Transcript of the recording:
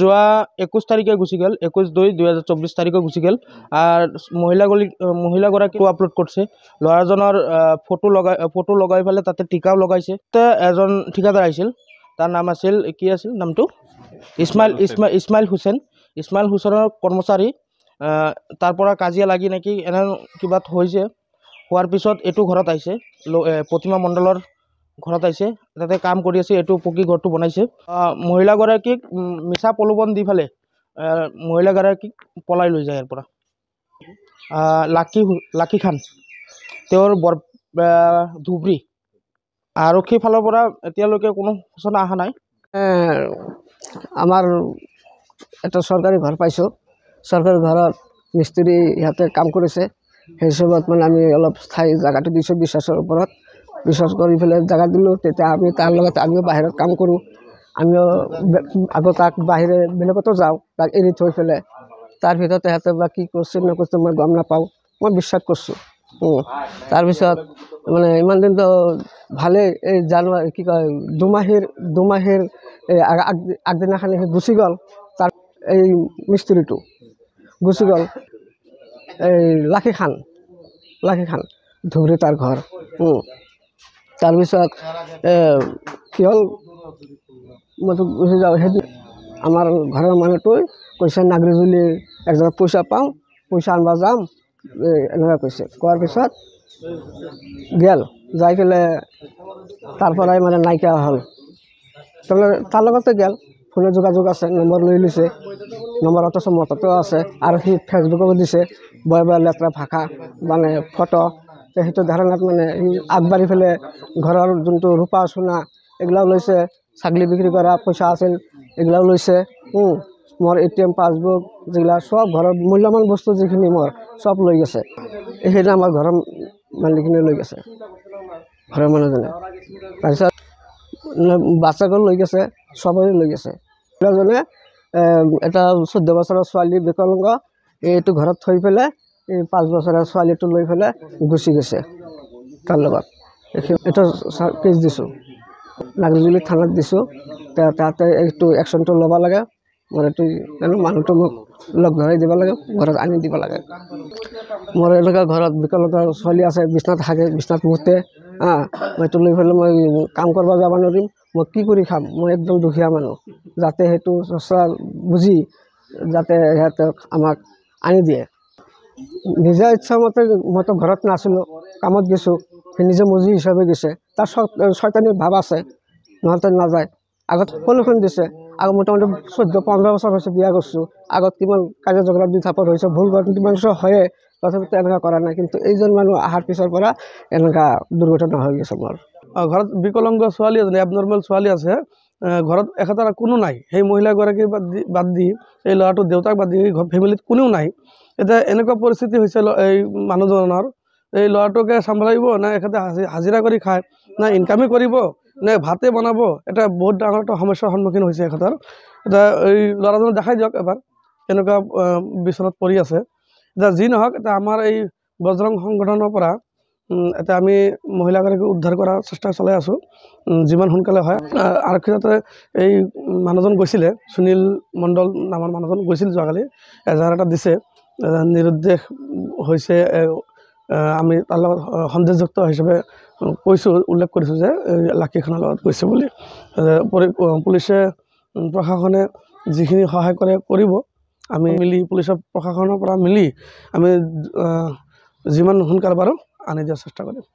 যোৱা একৈছ তাৰিখে গুচি গ'ল একৈছ দুই দুহেজাৰ চৌব্বিছ তাৰিখে গুচি গ'ল আৰু মহিলাগৰাকী মহিলাগৰাকীয়েও আপলোড কৰিছে ল'ৰাজনৰ ফটো লগাই ফটো লগাই পেলাই তাতে টিকাও লগাইছে এজন ঠিকাদাৰ আহিছিল তাৰ নাম আছিল কি আছিল নামটো ইছমাইল ইছমা ইছমাইল হুছেন ইছমাইল হুছেনৰ কৰ্মচাৰী তাৰ পৰা কাজিয়া লাগি নেকি এনে কিবা হৈছে হোৱাৰ পিছত এইটো ঘৰত আহিছে প্ৰতিমা মণ্ডলৰ ঘৰত আহিছে তাতে কাম কৰি আছে এইটো পকী ঘৰটো বনাইছে মহিলাগৰাকীক মিছা প্ৰলোভন দি ফালে মহিলাগৰাকীক পলাই লৈ যায় ইয়াৰ পৰা লাকী লাকী খান তেওঁৰ বৰ ধুবুৰী আৰক্ষীৰ ফালৰ পৰা এতিয়ালৈকে কোনো সূচনা অহা নাই আমাৰ এটা চৰকাৰী ঘৰ পাইছোঁ চৰকাৰী ঘৰত মিস্ত্ৰী ইয়াতে কাম কৰিছে সেই হিচাপত মানে আমি অলপ স্থায়ী জেগাটো দিছোঁ বিশ্বাসৰ ওপৰত ৰিচাৰ্জ কৰি পেলাই জেগা দিলোঁ তেতিয়া আমি তাৰ লগত আমিও বাহিৰত কাম কৰোঁ আমিও আকৌ তাক বাহিৰে বেলেগতো যাওঁ তাক এৰি থৈ পেলাই তাৰ ভিতৰত তেহেঁতে বা কি কৰিছে নকৰিছে মই গম নাপাওঁ মই বিশ্বাস কৰিছোঁ তাৰপিছত মানে ইমান দিনতো ভালেই এই জানুৱাৰী কি কয় দুমাহীৰ দুমাহীৰ এই আগ আগদিনাখনি সি গুচি গ'ল তাৰ এই মিস্ত্ৰীটো গুচি গ'ল এই লাখী খান লাখী খান ধুবুৰী তাৰ ঘৰ তাৰপিছত কি হ'ল মইতো গুচি যাওঁ সেই আমাৰ ঘৰৰ মানুহটোৱে কৈছে নাগৰিজুলি একজনক পইচা পাওঁ পইচা আনিব যাম এনেকুৱা কৈছে কোৱাৰ পিছত গেল যাই পেলাই তাৰ পৰাই মানে নাইকিয়া হ'ল তাৰমানে তাৰ লগতে গেল ফোনত যোগাযোগ আছে নম্বৰ লৈ লৈছে নম্বৰতো চব মোৰ আছে আৰু সি ফেচবুকতো দিছে বয় বয় লেতেৰা ভাষা মানে ফটো তে সেইটো ধাৰণাত মানে সি আগবাঢ়ি পেলাই ঘৰৰ যোনটো ৰূপা চোনা এইগিলাও লৈছে ছাগলী বিক্ৰী কৰা পইচা আছিল এইগিলাও লৈছে মোৰ এ টি এম পাছবুক যিগিলা চব ঘৰৰ মূল্যৱান বস্তু যিখিনি মোৰ চব লৈ গৈছে এইখিনি আমাৰ ঘৰৰ মালিকখিনি লৈ গৈছে ঘৰৰ মানুহজনে তাৰপিছত বাচ্চাকো লৈ গৈছে চবেই লৈ গৈছে এটা চৈধ্য বছৰৰ ছোৱালী বিকলাংগ এইটো ঘৰত থৈ পেলাই পাঁচ বছৰৰ ছোৱালীটো লৈ পেলাই গুচি গৈছে তাৰ লগত এইটো কেছ দিছোঁ নাগলিজুলি থানাত দিছোঁ তাতে এইটো একশ্যনটো ল'ব লাগে মোৰ এইটো জানো মানুহটো মোক লগ ধৰাই দিব লাগে ঘৰত আনি দিব লাগে মোৰ এনেকুৱা ঘৰত বিকলতাৰ ছোৱালী আছে বিচনাত থাকে বিচনাত মুতে হা মই এইটো লৈ পেলাই মই কাম কৰিব যাব নোৱাৰিম মই কি কৰি খাম মই একদম দুখীয়া মানুহ যাতে সেইটো চৰ্চা বুজি যাতে সিহঁতক আমাক আনি দিয়ে নিজা ইচ্ছা মতে মইতো ঘৰত নাছিলোঁ কামত গৈছোঁ সি নিজে মজুৰি হিচাপে গৈছে তাৰ ছয়তানী ভাৱ আছে নহ'লে নাযায় আগত সকলোখিনি দিছে আগত মোটামুটি চৈধ্য পোন্ধৰ বছৰ হৈছে বিয়া কৰিছোঁ আগত কিমান কাজিয়া ঝগৰা দুই থাপত হৈছে ভুল ঘটনা কিমান বছৰ হয়ে তথাপিতো এনেকুৱা কৰা নাই কিন্তু এইজন মানুহ অহাৰ পিছৰ পৰা এনেকুৱা দুৰ্ঘটনা হৈ গৈছে মোৰ ঘৰত বিকলংগ ছোৱালী এজনী এবনৰ্মেল ছোৱালী আছে ঘৰত এখেতৰ কোনো নাই সেই মহিলাগৰাকী বাদ দি বাদ দি এই ল'ৰাটো দেউতাক বাদ দি ফেমিলিত কোনেও নাই এতিয়া এনেকুৱা পৰিস্থিতি হৈছে এই মানুহজনৰ এই ল'ৰাটোকে চম্ভালিব নে এখেতে হাজিৰা কৰি খায় নে ইনকামেই কৰিব নে ভাতে বনাব এটা বহুত ডাঙৰ এটা সমস্যাৰ সন্মুখীন হৈছে এখেতৰ এতিয়া এই ল'ৰাজনক দেখাই দিয়ক এবাৰ কেনেকুৱা বিচনাত পৰি আছে এতিয়া যি নহওক এতিয়া আমাৰ এই বজৰং সংগঠনৰ পৰা এতিয়া আমি মহিলাগৰাকী উদ্ধাৰ কৰাৰ চেষ্টা চলাই আছোঁ যিমান সোনকালে হয় আৰক্ষী তাতে এই মানুহজন গৈছিলে সুনীল মণ্ডল নামৰ মানুহজন গৈছিল যোৱাকালি এজাহাৰ এটা দিছে নিৰুদ্দেশ হৈছে আমি তাৰ লগত সন্দেহযুক্ত হিচাপে কৈছোঁ উল্লেখ কৰিছোঁ যে লাকীখনৰ লগত গৈছে বুলি পুলিচে প্ৰশাসনে যিখিনি সহায় কৰে কৰিব আমি মিলি পুলিচৰ প্ৰশাসনৰ পৰা মিলি আমি যিমান সোনকালে পাৰোঁ আনি দিয়াৰ চেষ্টা কৰিম